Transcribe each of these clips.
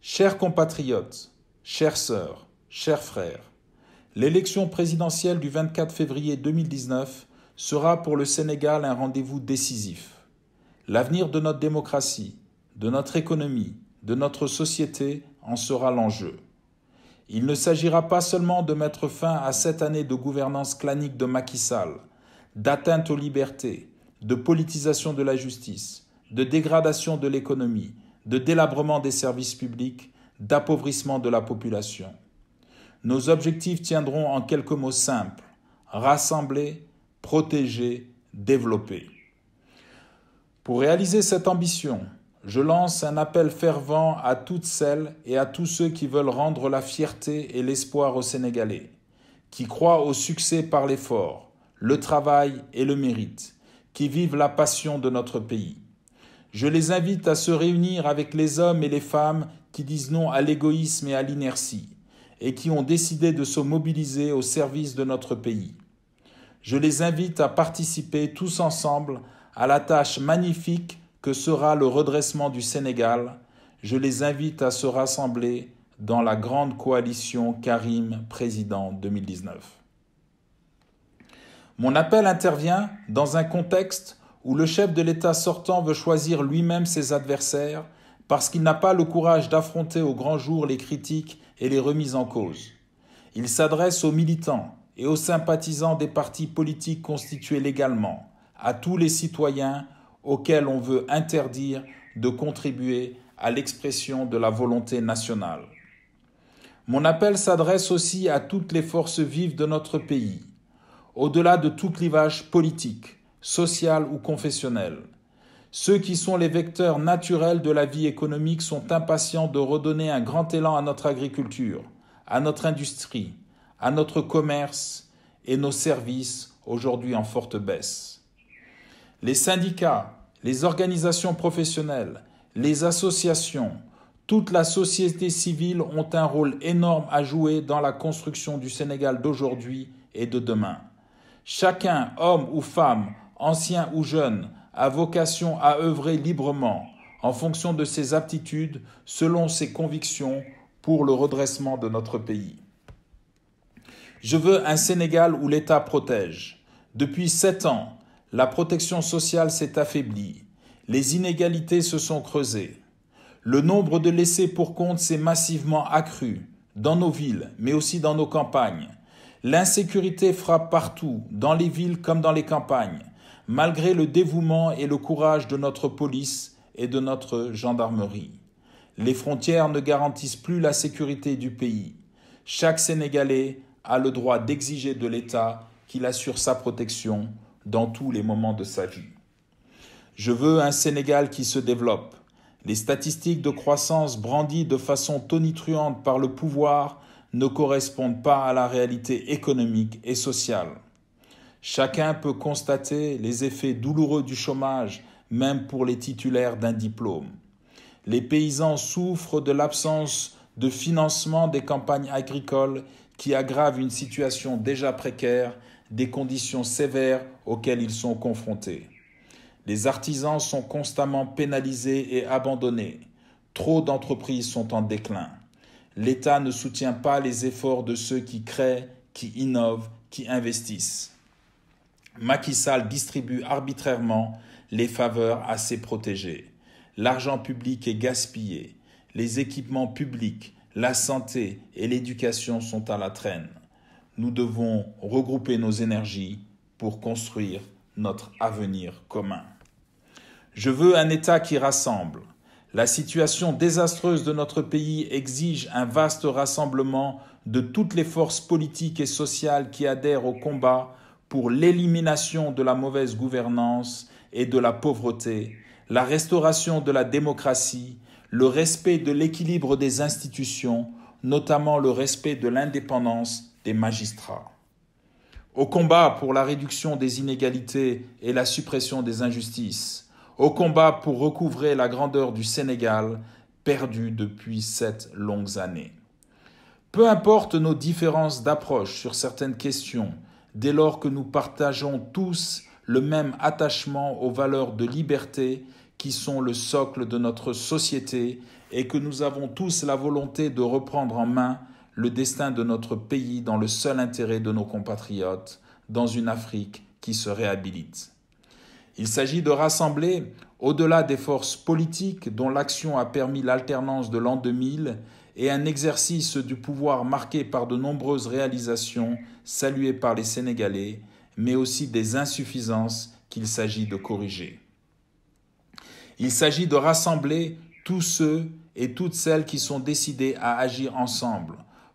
Chers compatriotes, chères sœurs, chers frères, l'élection présidentielle du 24 février 2019 sera pour le Sénégal un rendez-vous décisif. L'avenir de notre démocratie, de notre économie, de notre société en sera l'enjeu. Il ne s'agira pas seulement de mettre fin à cette année de gouvernance clanique de Macky Sall, d'atteinte aux libertés, de politisation de la justice, de dégradation de l'économie, de délabrement des services publics, d'appauvrissement de la population. Nos objectifs tiendront en quelques mots simples rassembler, protéger, développer. Pour réaliser cette ambition, je lance un appel fervent à toutes celles et à tous ceux qui veulent rendre la fierté et l'espoir aux Sénégalais, qui croient au succès par l'effort, le travail et le mérite, qui vivent la passion de notre pays. Je les invite à se réunir avec les hommes et les femmes qui disent non à l'égoïsme et à l'inertie, et qui ont décidé de se mobiliser au service de notre pays. Je les invite à participer tous ensemble à la tâche magnifique que sera le redressement du Sénégal. Je les invite à se rassembler dans la grande coalition Karim Président 2019. Mon appel intervient dans un contexte où le chef de l'État sortant veut choisir lui-même ses adversaires parce qu'il n'a pas le courage d'affronter au grand jour les critiques et les remises en cause. Il s'adresse aux militants et aux sympathisants des partis politiques constitués légalement, à tous les citoyens auxquels on veut interdire de contribuer à l'expression de la volonté nationale. Mon appel s'adresse aussi à toutes les forces vives de notre pays, au-delà de tout clivage politique, social ou confessionnel Ceux qui sont les vecteurs naturels de la vie économique sont impatients de redonner un grand élan à notre agriculture, à notre industrie, à notre commerce et nos services, aujourd'hui en forte baisse. Les syndicats, les organisations professionnelles, les associations, toute la société civile ont un rôle énorme à jouer dans la construction du Sénégal d'aujourd'hui et de demain. Chacun, homme ou femme, ancien ou jeunes, a vocation à œuvrer librement, en fonction de ses aptitudes, selon ses convictions, pour le redressement de notre pays. Je veux un Sénégal où l'État protège. Depuis sept ans, la protection sociale s'est affaiblie. Les inégalités se sont creusées. Le nombre de laissés pour compte s'est massivement accru, dans nos villes, mais aussi dans nos campagnes. L'insécurité frappe partout, dans les villes comme dans les campagnes malgré le dévouement et le courage de notre police et de notre gendarmerie. Les frontières ne garantissent plus la sécurité du pays. Chaque Sénégalais a le droit d'exiger de l'État qu'il assure sa protection dans tous les moments de sa vie. Je veux un Sénégal qui se développe. Les statistiques de croissance brandies de façon tonitruante par le pouvoir ne correspondent pas à la réalité économique et sociale. Chacun peut constater les effets douloureux du chômage, même pour les titulaires d'un diplôme. Les paysans souffrent de l'absence de financement des campagnes agricoles qui aggravent une situation déjà précaire, des conditions sévères auxquelles ils sont confrontés. Les artisans sont constamment pénalisés et abandonnés. Trop d'entreprises sont en déclin. L'État ne soutient pas les efforts de ceux qui créent, qui innovent, qui investissent. Macky Sall distribue arbitrairement les faveurs à ses protégés. L'argent public est gaspillé, les équipements publics, la santé et l'éducation sont à la traîne. Nous devons regrouper nos énergies pour construire notre avenir commun. Je veux un État qui rassemble. La situation désastreuse de notre pays exige un vaste rassemblement de toutes les forces politiques et sociales qui adhèrent au combat pour l'élimination de la mauvaise gouvernance et de la pauvreté, la restauration de la démocratie, le respect de l'équilibre des institutions, notamment le respect de l'indépendance des magistrats. Au combat pour la réduction des inégalités et la suppression des injustices, au combat pour recouvrer la grandeur du Sénégal, perdu depuis sept longues années. Peu importe nos différences d'approche sur certaines questions, dès lors que nous partageons tous le même attachement aux valeurs de liberté qui sont le socle de notre société et que nous avons tous la volonté de reprendre en main le destin de notre pays dans le seul intérêt de nos compatriotes, dans une Afrique qui se réhabilite. Il s'agit de rassembler, au-delà des forces politiques dont l'action a permis l'alternance de l'an 2000 et un exercice du pouvoir marqué par de nombreuses réalisations saluées par les Sénégalais, mais aussi des insuffisances qu'il s'agit de corriger. Il s'agit de rassembler tous ceux et toutes celles qui sont décidés à agir ensemble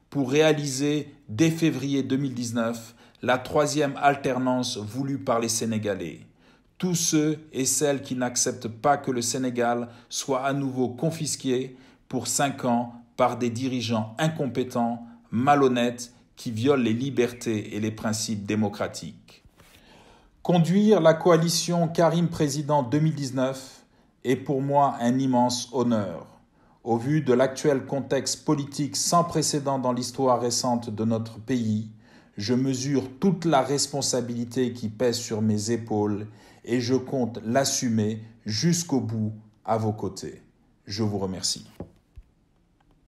pour réaliser dès février 2019 la troisième alternance voulue par les Sénégalais. Tous ceux et celles qui n'acceptent pas que le Sénégal soit à nouveau confisqué pour cinq ans par des dirigeants incompétents, malhonnêtes, qui violent les libertés et les principes démocratiques. Conduire la coalition Karim Président 2019 est pour moi un immense honneur. Au vu de l'actuel contexte politique sans précédent dans l'histoire récente de notre pays, je mesure toute la responsabilité qui pèse sur mes épaules et je compte l'assumer jusqu'au bout à vos côtés. Je vous remercie.